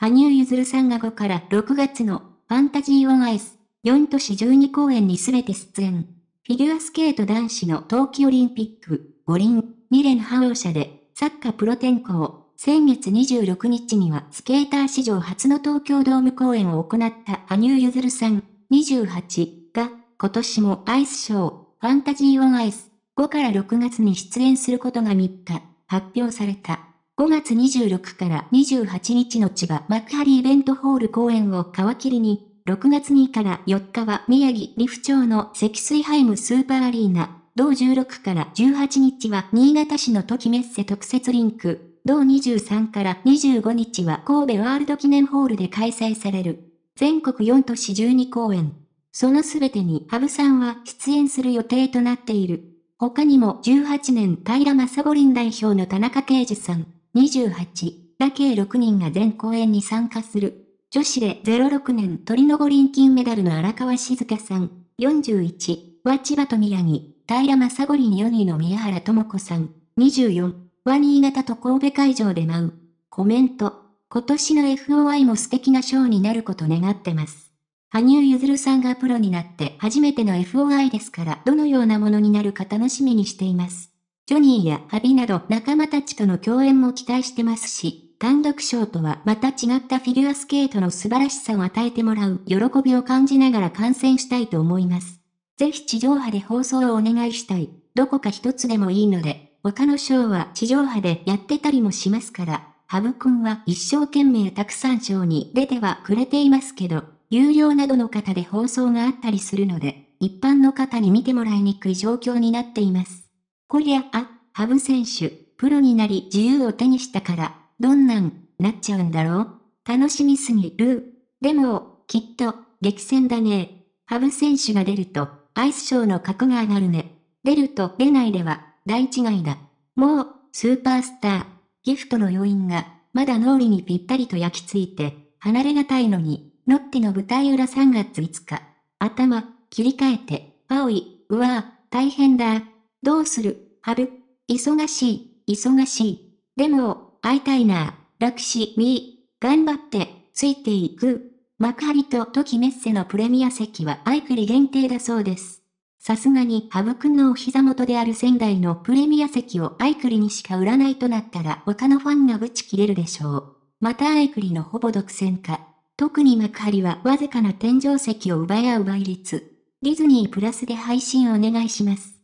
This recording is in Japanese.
羽生結弦さんが5から6月のファンタジーオンアイス4都市12公演にすべて出演。フィギュアスケート男子の冬季オリンピック、五輪、未練覇王者で、サッカープロ転向。先月26日にはスケーター史上初の東京ドーム公演を行った羽生結弦さん28が今年もアイスショーファンタジーオンアイス5から6月に出演することが3日発表された。5月26から28日の千葉幕張イベントホール公演を皮切りに、6月2から4日は宮城リフ町の積水ハイムスーパーアリーナ、同16から18日は新潟市の時メッセ特設リンク、同23から25日は神戸ワールド記念ホールで開催される、全国4都市12公演。そのすべてに羽生さんは出演する予定となっている。他にも18年平正五輪代表の田中啓二さん。28だ計6人が全公演に参加する。女子で06年鳥の五輪金メダルの荒川静香さん、41は千葉と宮城、平正五に4位の宮原智子さん、24は新潟と神戸会場で舞う。コメント。今年の FOI も素敵なショーになること願ってます。羽生結弦さんがプロになって初めての FOI ですからどのようなものになるか楽しみにしています。ジョニーやハビなど仲間たちとの共演も期待してますし、単独賞とはまた違ったフィギュアスケートの素晴らしさを与えてもらう喜びを感じながら観戦したいと思います。ぜひ地上波で放送をお願いしたい。どこか一つでもいいので、他の賞は地上波でやってたりもしますから、ハブくんは一生懸命たくさん賞に出てはくれていますけど、有料などの方で放送があったりするので、一般の方に見てもらいにくい状況になっています。こりゃあ、ハブ選手、プロになり自由を手にしたから、どんなん、なっちゃうんだろう楽しみすぎる。でも、きっと、激戦だね。ハブ選手が出ると、アイスショーの格が上がるね。出ると出ないでは、大違いだ。もう、スーパースター、ギフトの余韻が、まだ脳裏にぴったりと焼き付いて、離れがたいのに、ノッテの舞台裏3月5日。頭、切り替えて、青い、うわぁ、大変だ。どうする、ハブ忙しい、忙しい。でも、会いたいな、楽しみ。頑張って、ついていく。幕張と時メッセのプレミア席はアイクリ限定だそうです。さすがに羽生くんのお膝元である仙台のプレミア席をアイクリにしか売らないとなったら他のファンがブチ切れるでしょう。またアイクリのほぼ独占化。特に幕張はわずかな天井席を奪い合う倍率。ディズニープラスで配信お願いします。